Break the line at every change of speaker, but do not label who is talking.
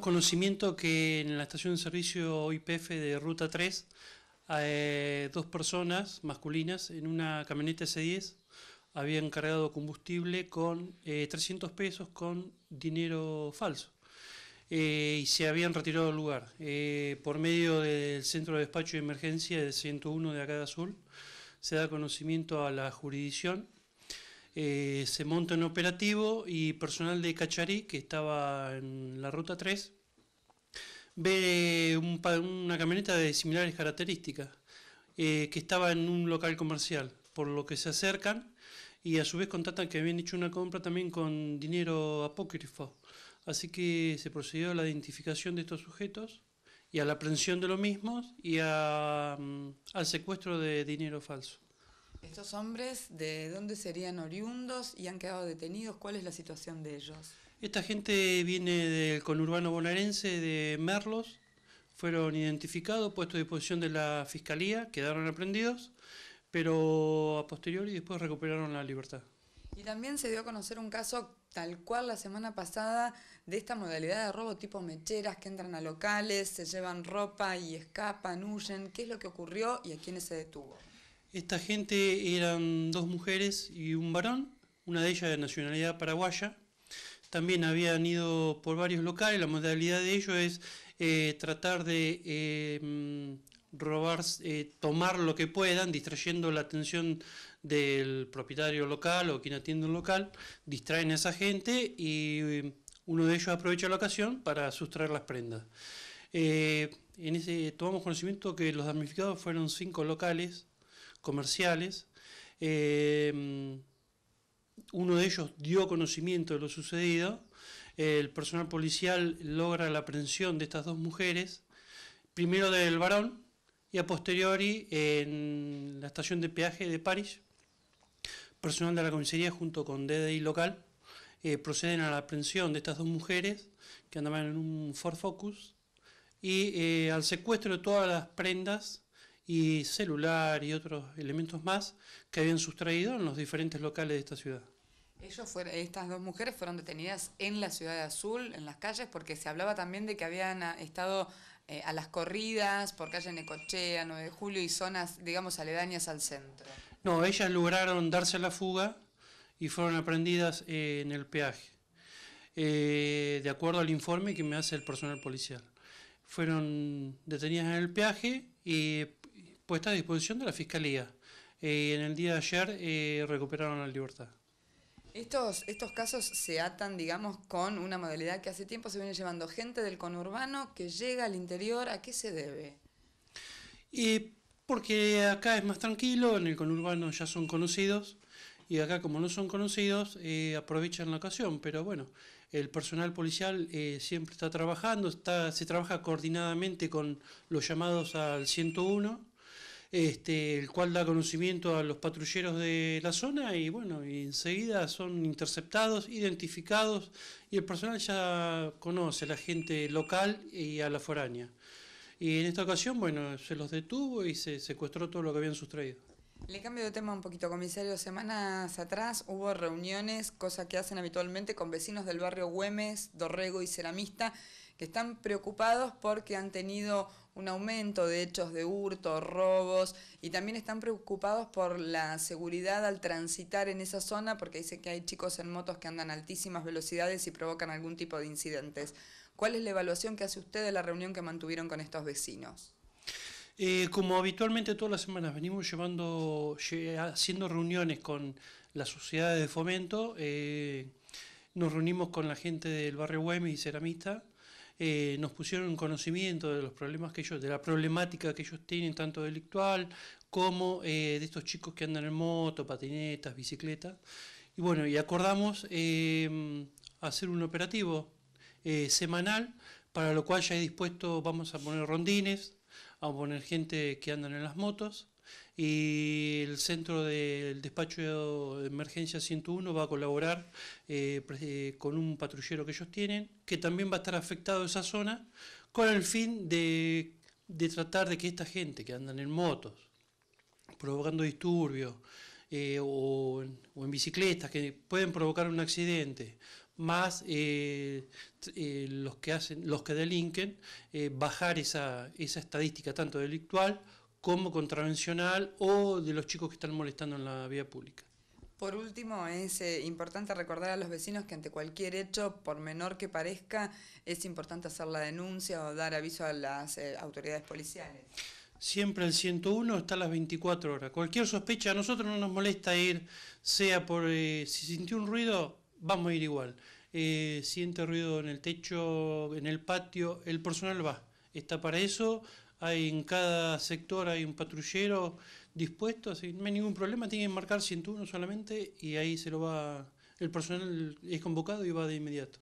Conocimiento que en la estación de servicio IPF de Ruta 3, eh, dos personas masculinas en una camioneta C10 habían cargado combustible con 300 eh, pesos con dinero falso eh, y se habían retirado del lugar. por medio del Centro de Despacho de Emergencia de 101 de Acá de Azul se da conocimiento a la jurisdicción eh, se monta en operativo y personal de Cacharí, que estaba en la ruta 3, ve una camioneta de similares características, eh, que estaba en un local comercial, por lo que se acercan y a su vez contactan que habían hecho una compra también con dinero apócrifo. Así que se procedió a la identificación de estos sujetos y a la aprehensión de los mismos y mm, al secuestro de dinero falso.
¿Estos hombres de dónde serían oriundos y han quedado detenidos? ¿Cuál es la situación de ellos?
Esta gente viene del conurbano bonaerense de Merlos, fueron identificados, puestos a disposición de la fiscalía, quedaron aprendidos, pero a posteriori después recuperaron la libertad.
Y también se dio a conocer un caso tal cual la semana pasada de esta modalidad de robo tipo mecheras que entran a locales, se llevan ropa y escapan, huyen. ¿Qué es lo que ocurrió y a quiénes se detuvo?
Esta gente eran dos mujeres y un varón, una de ellas de nacionalidad paraguaya. También habían ido por varios locales, la modalidad de ellos es eh, tratar de eh, mm, robar, eh, tomar lo que puedan, distrayendo la atención del propietario local o quien atiende el local, distraen a esa gente y mm, uno de ellos aprovecha la ocasión para sustraer las prendas. en ese tomamos conocimiento que los damnificados fueron cinco locales, comerciales. Eh, uno de ellos dio conocimiento de lo sucedido. El personal policial logra la aprehensión de estas dos mujeres, primero del varón y a posteriori en la estación de peaje de París. Personal de la comisaría junto con DDI local eh, proceden a la aprehensión de estas dos mujeres que andaban en un Ford Focus y eh, al secuestro de todas las prendas y celular y otros elementos más que habían sustraído en los diferentes locales de esta ciudad.
Ellos fueron, estas dos mujeres fueron detenidas en la ciudad de Azul, en las calles, porque se hablaba también de que habían ah, estado eh, a las corridas por calle Necochea, 9 de Julio y zonas, digamos, aledañas al centro.
No, ellas lograron darse la fuga y fueron aprendidas eh, en el peaje, eh, de acuerdo al informe que me hace el personal policial. Fueron detenidas en el peaje y puesta a disposición de la Fiscalía. Eh, en el día de ayer eh, recuperaron la libertad.
Estos, estos casos se atan, digamos, con una modalidad que hace tiempo se viene llevando gente del conurbano que llega al interior. ¿A qué se debe?
Y porque acá es más tranquilo, en el conurbano ya son conocidos y acá como no son conocidos eh, aprovechan la ocasión, pero bueno, el personal policial siempre está trabajando, está, se trabaja coordinadamente con los llamados al 101 este, el cual da conocimiento a los patrulleros de la zona y bueno, y enseguida son interceptados, identificados y el personal ya conoce a la gente local y a la foránea. Y en esta ocasión, bueno, se los detuvo y se secuestró todo lo que habían sustraído.
Le cambio de tema un poquito, comisario. Semanas atrás hubo reuniones, cosa que hacen habitualmente con vecinos del barrio Güemes, Dorrego y Ceramista, que están preocupados porque han tenido un aumento de hechos de hurto, robos, y también están preocupados por la seguridad al transitar en esa zona, porque dice que hay chicos en motos que andan a altísimas velocidades y provocan algún tipo de incidentes. ¿Cuál es la evaluación que hace usted de la reunión que mantuvieron con estos vecinos?
Eh, como habitualmente todas las semanas venimos llevando, haciendo reuniones con las sociedades de fomento, eh, nos reunimos con la gente del barrio Güemes y Ceramista, eh, nos pusieron en conocimiento de los problemas que ellos, de la problemática que ellos tienen, tanto delictual como eh, de estos chicos que andan en moto, patinetas, bicicletas. Y bueno, y acordamos em, hacer un operativo eh, semanal, para lo cual ya he dispuesto, vamos a poner rondines, a poner gente que andan en las motos, y el centro del despacho de emergencia 101 va a colaborar eh, eh, con un patrullero que ellos tienen, que también va a estar afectado esa zona, con el fin de, tratar de que esta gente que andan en motos, provocando disturbios, eh, o, en bicicletas que pueden provocar un accidente, más los que hacen, los que delinquen, bajar esa, esa estadística tanto delictual como contravencional o de los chicos que están molestando en la vía pública.
Por último, es eh, importante recordar a los vecinos que ante cualquier hecho, por menor que parezca, es importante hacer la denuncia o dar aviso a las eh, autoridades policiales.
Siempre el 101 está a las 24 horas. Cualquier sospecha, a nosotros no nos molesta ir, sea por eh, si sintió un ruido, vamos a ir igual. siente ruido en el techo, en el patio, el personal va está para eso, hay en cada sector hay un patrullero dispuesto, así no hay ningún problema, tienen que marcar 101 solamente y ahí se lo va, el personal es convocado y va de inmediato.